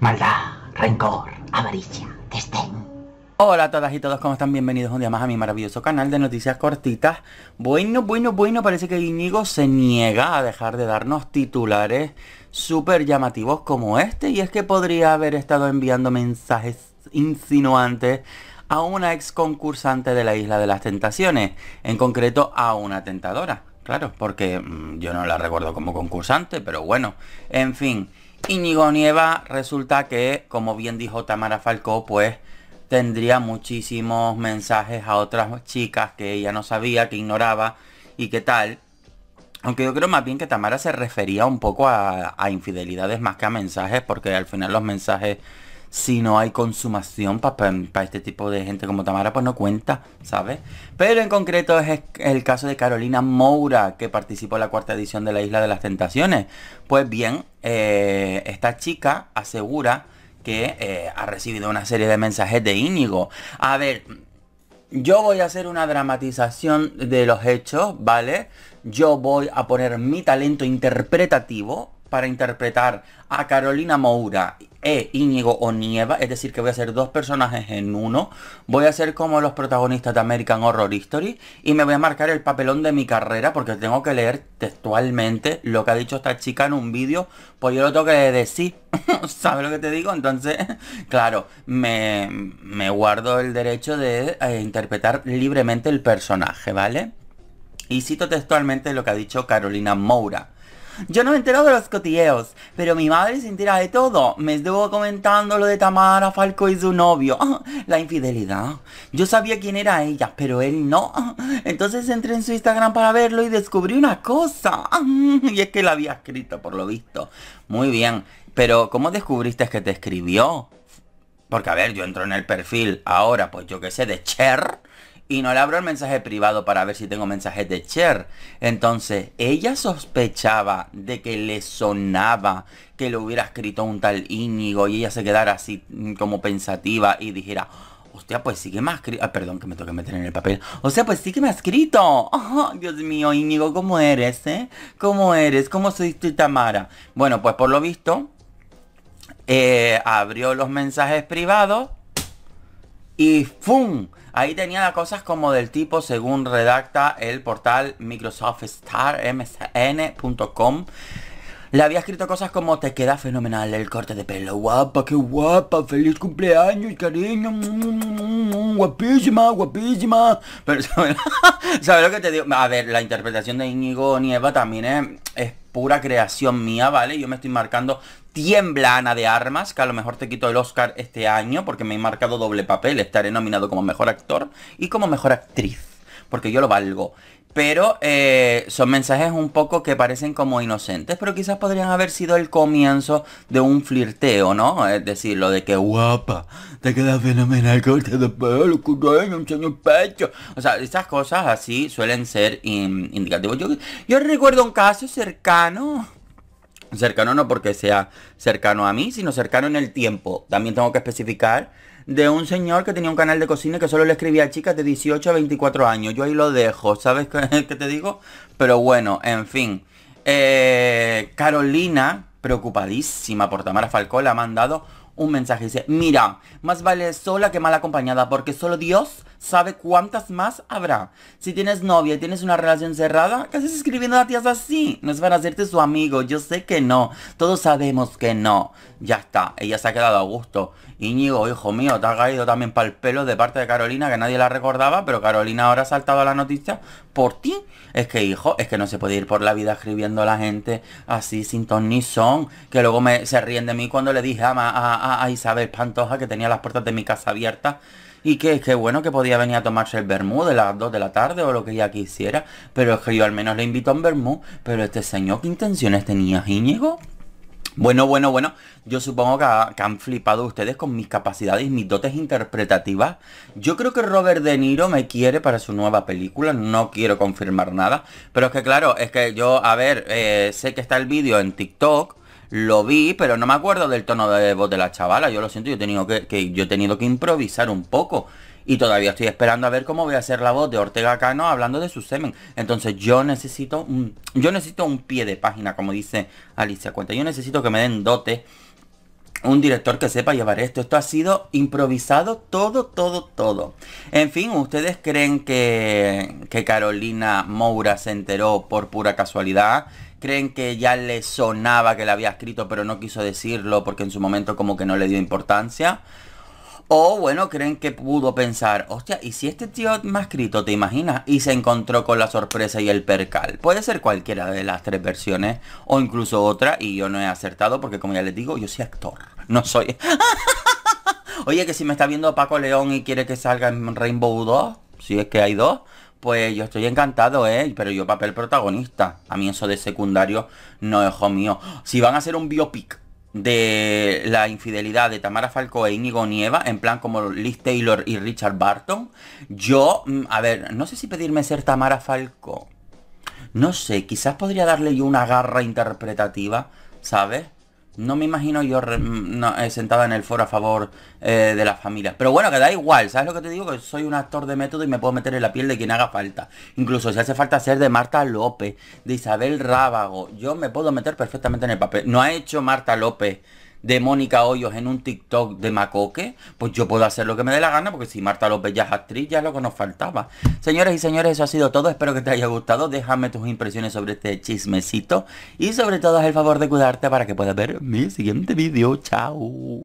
maldad, rencor, avaricia, desdén. Hola a todas y todos, ¿cómo están? Bienvenidos un día más a mi maravilloso canal de noticias cortitas. Bueno, bueno, bueno, parece que Íñigo se niega a dejar de darnos titulares súper llamativos como este y es que podría haber estado enviando mensajes insinuantes a una ex concursante de la Isla de las Tentaciones, en concreto a una tentadora, claro, porque mm, yo no la recuerdo como concursante, pero bueno, en fin. Íñigo Nieva resulta que, como bien dijo Tamara Falcó, pues tendría muchísimos mensajes a otras chicas que ella no sabía, que ignoraba y que tal. Aunque yo creo más bien que Tamara se refería un poco a, a infidelidades más que a mensajes, porque al final los mensajes si no hay consumación para este tipo de gente como Tamara, pues no cuenta, ¿sabes? Pero en concreto es el caso de Carolina Moura, que participó en la cuarta edición de la Isla de las Tentaciones. Pues bien, eh, esta chica asegura que eh, ha recibido una serie de mensajes de Íñigo. A ver, yo voy a hacer una dramatización de los hechos, ¿vale? Yo voy a poner mi talento interpretativo para interpretar a Carolina Moura e Íñigo Nieva, es decir que voy a hacer dos personajes en uno, voy a ser como los protagonistas de American Horror History y me voy a marcar el papelón de mi carrera porque tengo que leer textualmente lo que ha dicho esta chica en un vídeo, pues yo lo tengo que decir, ¿sabes lo que te digo? Entonces, claro, me, guardo el derecho de eh, interpretar libremente el personaje, ¿vale? Y cito textualmente lo que ha dicho Carolina Moura. Yo no me entero de los cotilleos, pero mi madre se entera de todo. Me estuvo comentando lo de Tamara, Falco y su novio. La infidelidad. Yo sabía quién era ella, pero él no. Entonces entré en su Instagram para verlo y descubrí una cosa. Y es que la había escrito, por lo visto. Muy bien. Pero, ¿cómo descubriste que te escribió? Porque, a ver, yo entro en el perfil ahora, pues yo qué sé, de Cher y no le abro el mensaje privado para ver si tengo mensajes de Cher. Entonces, ella sospechaba de que le sonaba que lo hubiera escrito un tal Íñigo y ella se quedara así mm, como pensativa y dijera, hostia, pues sí que me ha escrito. Ah, perdón, que me toque meter en el papel. O sea, pues sí que me ha escrito. Dios mío, Íñigo, ¿cómo eres, eh? ¿Cómo eres? ¿Cómo soy tu Tamara? Bueno, pues por lo visto, eh, abrió los mensajes privados y ¡fum! Ahí tenía cosas como del tipo, según redacta el portal microsoft msn.com Le había escrito cosas como te queda fenomenal el corte de pelo, guapa, qué guapa, feliz cumpleaños, cariño, guapísima, guapísima. Pero ¿sabes, lo que te digo? A ver, la interpretación de Íñigo Nieva también es, es pura creación mía, ¿vale? Yo me estoy marcando tiemblana de Armas, que a lo mejor te quito el Oscar este año porque me he marcado doble papel. Estaré nominado como mejor actor y como mejor actriz, porque yo lo valgo. Pero eh, son mensajes un poco que parecen como inocentes, pero quizás podrían haber sido el comienzo de un flirteo, ¿no? Es decir, lo de que guapa, te quedas fenomenal este de pelo, que un señor pecho. O sea, esas cosas así suelen ser indicativos. yo recuerdo un caso cercano cercano no porque sea cercano a mí, sino cercano en el tiempo. También tengo que especificar de un señor que tenía un canal de cocina que solo le escribía a chicas de 18 a 24 años. Yo ahí lo dejo, ¿sabes qué, te digo? Pero bueno, en fin. Eh, Carolina, preocupadísima por Tamara Falcó, le ha mandado un mensaje. Dice, mira, más vale sola que mal acompañada, porque solo Dios sabe cuántas más habrá. Si tienes novia y tienes una relación cerrada, ¿qué haces escribiendo a tías así? No es para hacerte su amigo, yo sé que no. Todos sabemos que no. Ya está, ella se ha quedado a gusto. Íñigo, hijo mío, te ha caído también para el pelo de parte de Carolina, que nadie la recordaba, pero Carolina ahora ha saltado a la noticia por ti. Es que, hijo, es que no se puede ir por la vida escribiendo a la gente así, sin ton ni son, que luego me, se ríen de mí cuando le dije ama, a a, Isabel Pantoja, que tenía las puertas de mi casa abiertas. Y que es que bueno que podía venir a tomarse el vermú de las 2 de la tarde o lo que ella quisiera. Pero es que yo al menos le invito a un vermú. Pero este señor, ¿qué intenciones tenía Íñigo? Bueno, bueno, bueno, yo supongo que, han flipado ustedes con mis capacidades y mis dotes interpretativas. Yo creo que Robert De Niro me quiere para su nueva película, no quiero confirmar nada. Pero es que claro, es que yo, a ver, eh, sé que está el vídeo en TikTok lo vi, pero no me acuerdo del tono de voz de la chavala. Yo lo siento, yo he tenido que, yo he tenido que improvisar un poco. Y todavía estoy esperando a ver cómo voy a hacer la voz de Ortega Cano hablando de su semen. Entonces yo necesito un, yo necesito un pie de página, como dice Alicia Cuenta. Yo necesito que me den dote un director que sepa llevar esto. Esto ha sido improvisado todo, todo, todo. En fin, ¿ustedes creen que, que Carolina Moura se enteró por pura casualidad? creen que ya le sonaba que la había escrito pero no quiso decirlo porque en su momento como que no le dio importancia. O bueno, creen que pudo pensar, hostia, ¿y si este tío me ha escrito, te imaginas? Y se encontró con la sorpresa y el percal. Puede ser cualquiera de las tres versiones o incluso otra y yo no he acertado porque como ya les digo, yo soy actor, no soy... Oye, que si me está viendo Paco León y quiere que salga en Rainbow 2, si es que hay dos, pues yo estoy encantado, ¿eh? Pero yo papel protagonista. A mí eso de secundario no es mío. Si van a hacer un biopic de la infidelidad de Tamara Falco e Inigo Nieva, en plan como Liz Taylor y Richard Barton, yo, mm, a ver, no sé si pedirme ser Tamara Falco. No sé, quizás podría darle yo una garra interpretativa, ¿sabes? No me imagino yo eh, sentada en el foro a favor eh, de la familia. Pero bueno, que da igual, ¿sabes lo que te digo? Que soy un actor de método y me puedo meter en la piel de quien haga falta. Incluso si hace falta ser de Marta López, de Isabel Rábago, yo me puedo meter perfectamente en el papel. No ha hecho Marta López de Mónica Hoyos en un TikTok de Macoque, pues yo puedo hacer lo que me dé la gana, porque si Marta López ya actriz, ya es lo que nos faltaba. Señores y señores, eso ha sido todo. Espero que te haya gustado. Déjame tus impresiones sobre este chismecito. Y sobre todo, haz el favor de cuidarte para que puedas ver mi siguiente vídeo. Chao.